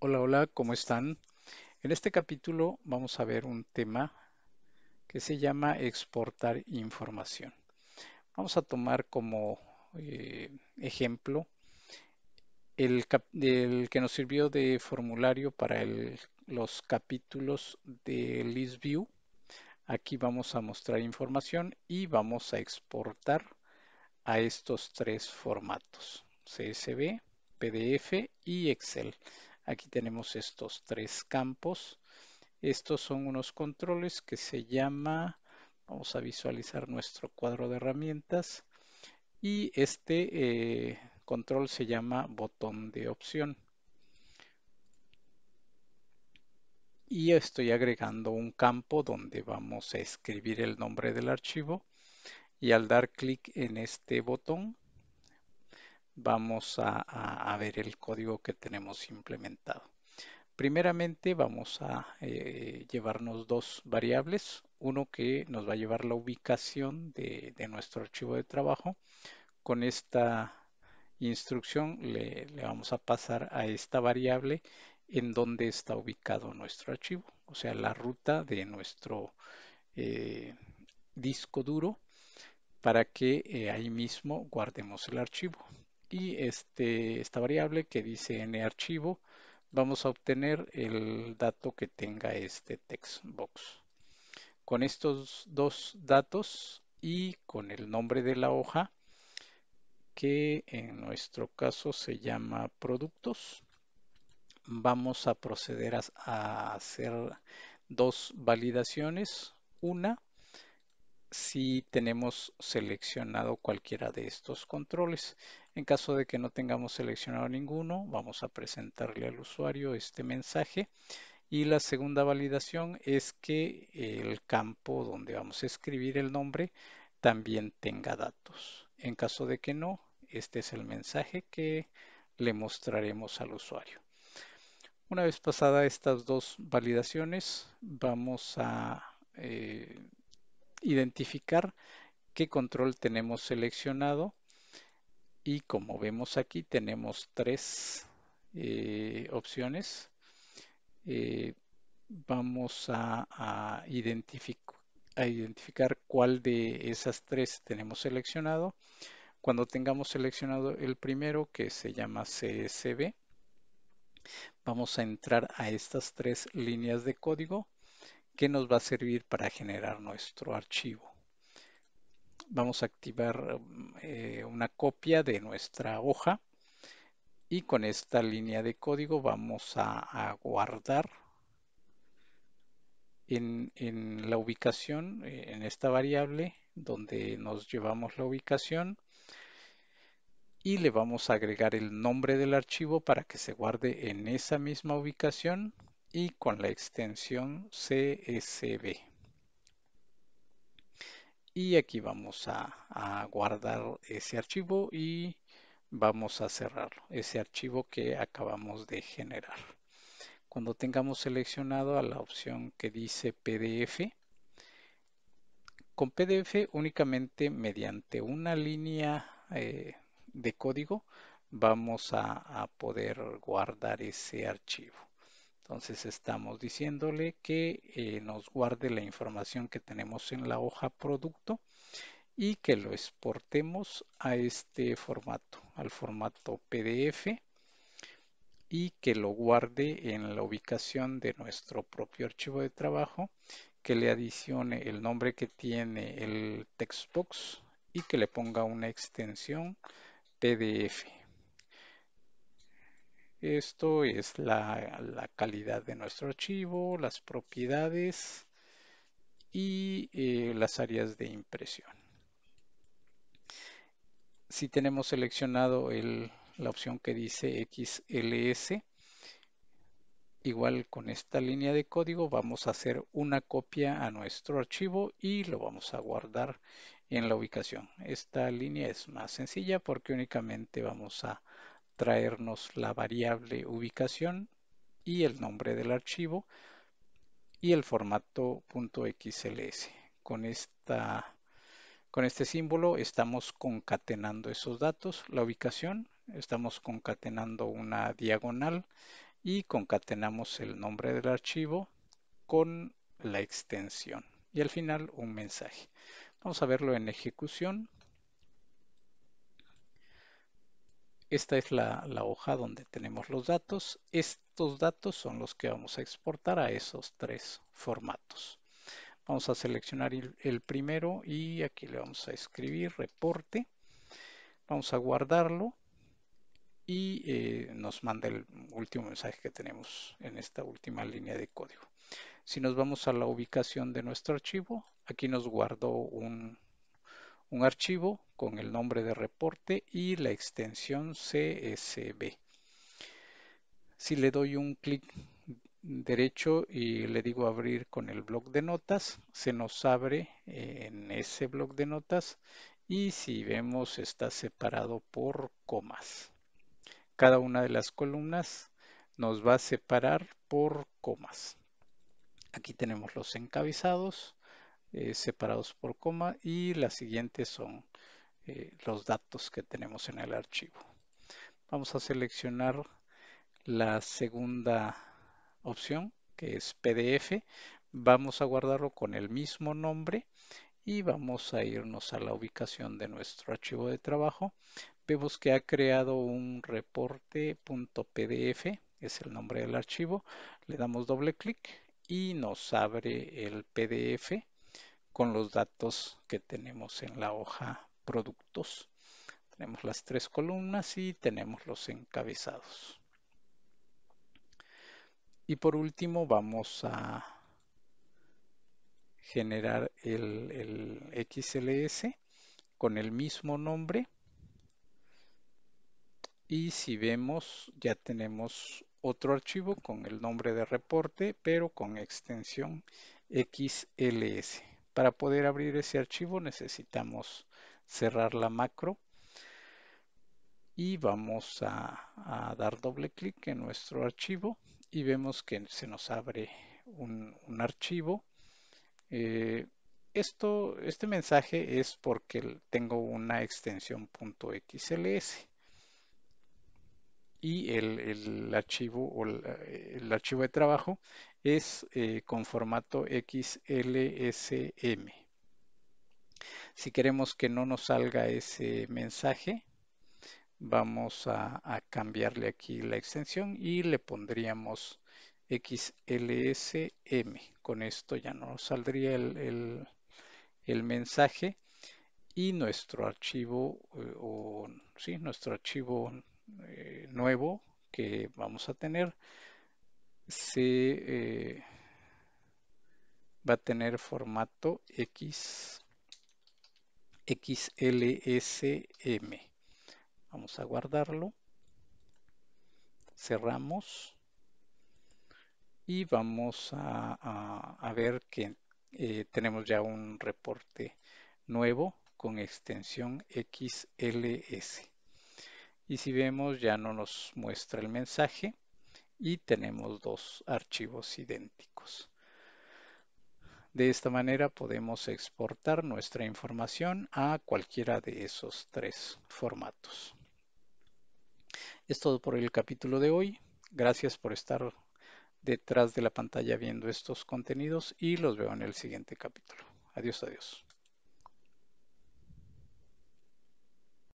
Hola, hola, ¿cómo están? En este capítulo vamos a ver un tema que se llama exportar información. Vamos a tomar como eh, ejemplo el, que nos sirvió de formulario para los capítulos de ListView. Aquí vamos a mostrar información y vamos a exportar a estos tres formatos, CSV, PDF y Excel. Aquí tenemos estos tres campos. Estos son unos controles que se llama, vamos a visualizar nuestro cuadro de herramientas y este eh, control se llama botón de opción. Y estoy agregando un campo donde vamos a escribir el nombre del archivo y al dar clic en este botón vamos a, ver el código que tenemos implementado. Primeramente vamos a eh, llevarnos dos variables, uno que nos va a llevar la ubicación de, nuestro archivo de trabajo. Con esta instrucción le, vamos a pasar a esta variable en donde está ubicado nuestro archivo, o sea, la ruta de nuestro eh, disco duro para que eh, ahí mismo guardemos el archivo y este, esta variable que dice en archivo vamos a obtener el dato que tenga este text box. Con estos dos datos y con el nombre de la hoja que en nuestro caso se llama productos vamos a proceder a hacer dos validaciones una si tenemos seleccionado cualquiera de estos controles. En caso de que no tengamos seleccionado ninguno, vamos a presentarle al usuario este mensaje. Y la segunda validación es que el campo donde vamos a escribir el nombre también tenga datos. En caso de que no, este es el mensaje que le mostraremos al usuario. Una vez pasadas estas dos validaciones, vamos a eh, identificar qué control tenemos seleccionado y como vemos aquí tenemos tres eh, opciones. Eh, vamos a, a identificar cuál de esas tres tenemos seleccionado. Cuando tengamos seleccionado el primero que se llama CSV, vamos a entrar a estas tres líneas de código que nos va a servir para generar nuestro archivo. Vamos a activar eh, una copia de nuestra hoja y con esta línea de código vamos a, guardar en, la ubicación, eh, en esta variable donde nos llevamos la ubicación y le vamos a agregar el nombre del archivo para que se guarde en esa misma ubicación y con la extensión CSV. Y aquí vamos a, guardar ese archivo y vamos a cerrarlo, ese archivo que acabamos de generar. Cuando tengamos seleccionado a la opción que dice PDF, con PDF únicamente mediante una línea eh, de código vamos a poder guardar ese archivo. Entonces estamos diciéndole que eh, nos guarde la información que tenemos en la hoja producto y que lo exportemos a este formato, al formato PDF y que lo guarde en la ubicación de nuestro propio archivo de trabajo, que le adicione el nombre que tiene el textbox y que le ponga una extensión PDF. Esto es la, calidad de nuestro archivo, las propiedades y eh, las áreas de impresión. Si tenemos seleccionado la opción que dice XLS, igual con esta línea de código vamos a hacer una copia a nuestro archivo y lo vamos a guardar en la ubicación. Esta línea es más sencilla porque únicamente vamos a traernos la variable ubicación y el nombre del archivo y el formato .xls. Con, esta, con este símbolo estamos concatenando esos datos, la ubicación, estamos concatenando una diagonal y concatenamos el nombre del archivo con la extensión y al final un mensaje. Vamos a verlo en ejecución. Esta es la, hoja donde tenemos los datos. Estos datos son los que vamos a exportar a esos tres formatos. Vamos a seleccionar el, primero y aquí le vamos a escribir reporte. Vamos a guardarlo y eh, nos manda el último mensaje que tenemos en esta última línea de código. Si nos vamos a la ubicación de nuestro archivo, aquí nos guardó un, un archivo con el nombre de reporte y la extensión CSV. Si le doy un clic derecho y le digo abrir con el bloc de notas, se nos abre eh, en ese bloc de notas y si vemos está separado por comas. Cada una de las columnas nos va a separar por comas. Aquí tenemos los encabezados, eh, separados por coma y las siguientes son eh, los datos que tenemos en el archivo. Vamos a seleccionar la segunda opción que es PDF. Vamos a guardarlo con el mismo nombre y vamos a irnos a la ubicación de nuestro archivo de trabajo. Vemos que ha creado un reporte.pdf, es el nombre del archivo. Le damos doble clic y nos abre el PDF con los datos que tenemos en la hoja productos. Tenemos las tres columnas y tenemos los encabezados. Y por último vamos a generar el, XLS con el mismo nombre. Y si vemos, ya tenemos otro archivo con el nombre de reporte, pero con extensión XLS. Para poder abrir ese archivo necesitamos cerrar la macro y vamos a, dar doble clic en nuestro archivo y vemos que se nos abre un, archivo. Eh, esto, este mensaje es porque tengo una extensión .xls y el, archivo o el, archivo de trabajo es eh, con formato XLSM. Si queremos que no nos salga ese mensaje, vamos a, cambiarle aquí la extensión y le pondríamos XLSM. Con esto ya no saldría el, el mensaje y nuestro archivo eh, o sí, nuestro archivo eh, nuevo que vamos a tener se eh, va a tener formato X XLSM. Vamos a guardarlo. Cerramos. Y vamos a, ver que eh, tenemos ya un reporte nuevo con extensión XLS y si vemos ya no nos muestra el mensaje y tenemos dos archivos idénticos. De esta manera podemos exportar nuestra información a cualquiera de esos tres formatos. Es todo por el capítulo de hoy. Gracias por estar detrás de la pantalla viendo estos contenidos y los veo en el siguiente capítulo. Adiós, adiós.